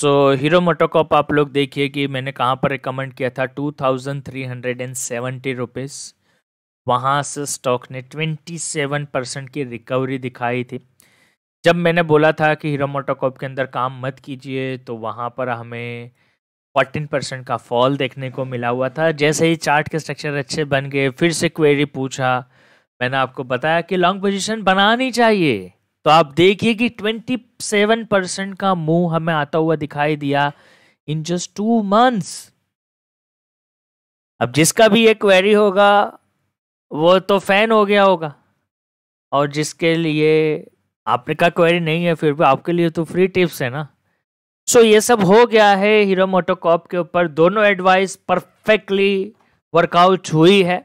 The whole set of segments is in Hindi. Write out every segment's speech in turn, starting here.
सो हीरो मोटोकॉप आप लोग देखिए कि मैंने कहाँ पर रिकमेंड किया था two thousand three hundred and seventy rupees वहाँ से स्टॉक ने ट्वेंटी सेवन परसेंट की रिकवरी दिखाई थी जब मैंने बोला था कि हीरो मोटोकॉप के अंदर काम मत कीजिए तो वहाँ पर हमें फोर्टीन परसेंट का फॉल देखने को मिला हुआ था जैसे ही चार्ट के स्ट्रक्चर अच्छे बन गए फिर से क्वेरी पूछा मैंने आपको बताया कि लॉन्ग पोजिशन बनानी चाहिए तो आप देखिए कि 27 परसेंट का मुंह हमें आता हुआ दिखाई दिया इन जस्ट टू मंथ्स अब जिसका भी ये क्वेरी होगा वो तो फैन हो गया होगा और जिसके लिए आपने का क्वेरी नहीं है फिर भी आपके लिए तो फ्री टिप्स है ना सो so, ये सब हो गया है हीरो मोटोकॉप के ऊपर दोनों एडवाइस परफेक्टली वर्कआउट हुई है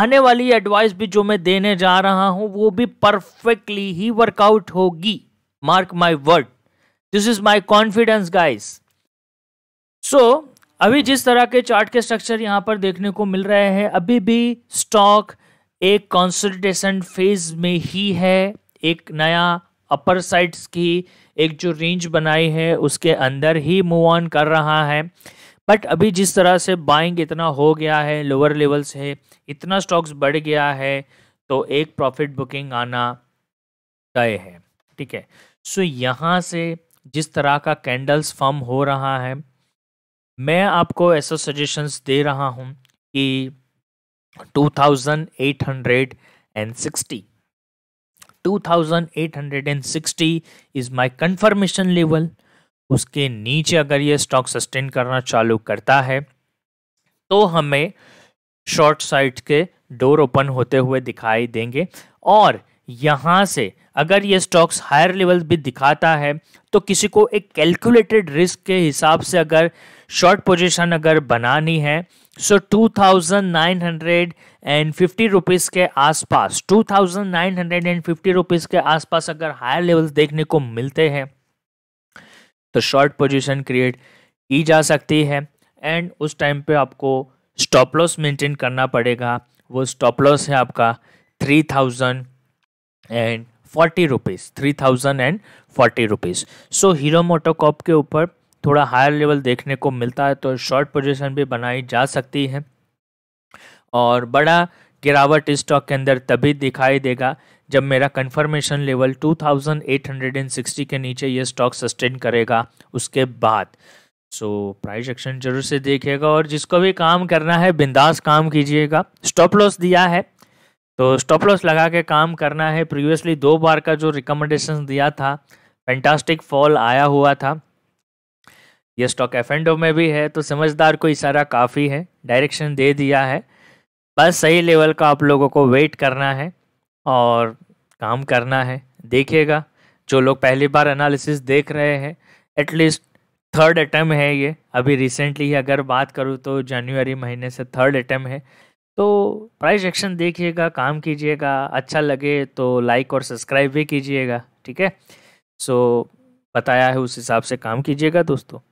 आने वाली एडवाइस भी जो मैं देने जा रहा हूं वो भी परफेक्टली ही वर्कआउट होगी mark my word this is my confidence guys so अभी जिस तरह के चार्ट के स्ट्रक्चर यहां पर देखने को मिल रहे हैं अभी भी स्टॉक एक कंसल्टेशन फेज में ही है एक नया अपर साइड्स की एक जो रेंज बनाई है उसके अंदर ही मूव ऑन कर रहा है बट अभी जिस तरह से बाइंग इतना हो गया है लोअर लेवल से इतना स्टॉक्स बढ़ गया है तो एक प्रॉफिट बुकिंग आना तय है ठीक है सो so, यहाँ से जिस तरह का कैंडल्स फॉर्म हो रहा है मैं आपको ऐसा सजेशंस दे रहा हूँ कि 2860 2860 इज my कंफर्मेशन लेवल उसके नीचे अगर ये स्टॉक सस्टेन करना चालू करता है तो हमें शॉर्ट साइड के डोर ओपन होते हुए दिखाई देंगे और यहाँ से अगर ये स्टॉक्स हायर लेवल भी दिखाता है तो किसी को एक कैलकुलेटेड रिस्क के हिसाब से अगर शॉर्ट पोजीशन अगर बनानी है so two thousand nine hundred and fifty के आसपास two thousand nine hundred and fifty rupees के आसपास अगर हायर लेवल्स देखने को मिलते हैं तो शॉर्ट पोजीशन क्रिएट की जा सकती है एंड उस टाइम पे आपको स्टॉप लॉस मेंटेन करना पड़ेगा वो स्टॉप लॉस है आपका three thousand and forty rupees three thousand and forty rupees so Hero MotoCorp के ऊपर थोड़ा हायर लेवल देखने को मिलता है तो शॉर्ट पोजीशन भी बनाई जा सकती है और बड़ा गिरावट स्टॉक के अंदर तभी दिखाई देगा जब मेरा कन्फर्मेशन लेवल 2860 के नीचे ये स्टॉक सस्टेन करेगा उसके बाद सो प्राइस एक्शन जरूर से देखिएगा और जिसको भी काम करना है बिंदास काम कीजिएगा स्टॉप लॉस दिया है तो स्टॉप लॉस लगा के काम करना है प्रीवियसली दो बार का जो रिकमेंडेशन दिया था फैंटास्टिक फॉल आया हुआ था यह स्टॉक एफ में भी है तो समझदार को इशारा काफ़ी है डायरेक्शन दे दिया है बस सही लेवल का आप लोगों को वेट करना है और काम करना है देखिएगा जो लोग पहली बार एनालिसिस देख रहे हैं एटलीस्ट थर्ड अटैम्प है ये अभी रिसेंटली अगर बात करूँ तो जनवरी महीने से थर्ड अटैम्प है तो प्राइस एक्शन देखिएगा काम कीजिएगा अच्छा लगे तो लाइक और सब्सक्राइब भी कीजिएगा ठीक है सो बताया है उस हिसाब से काम कीजिएगा दोस्तों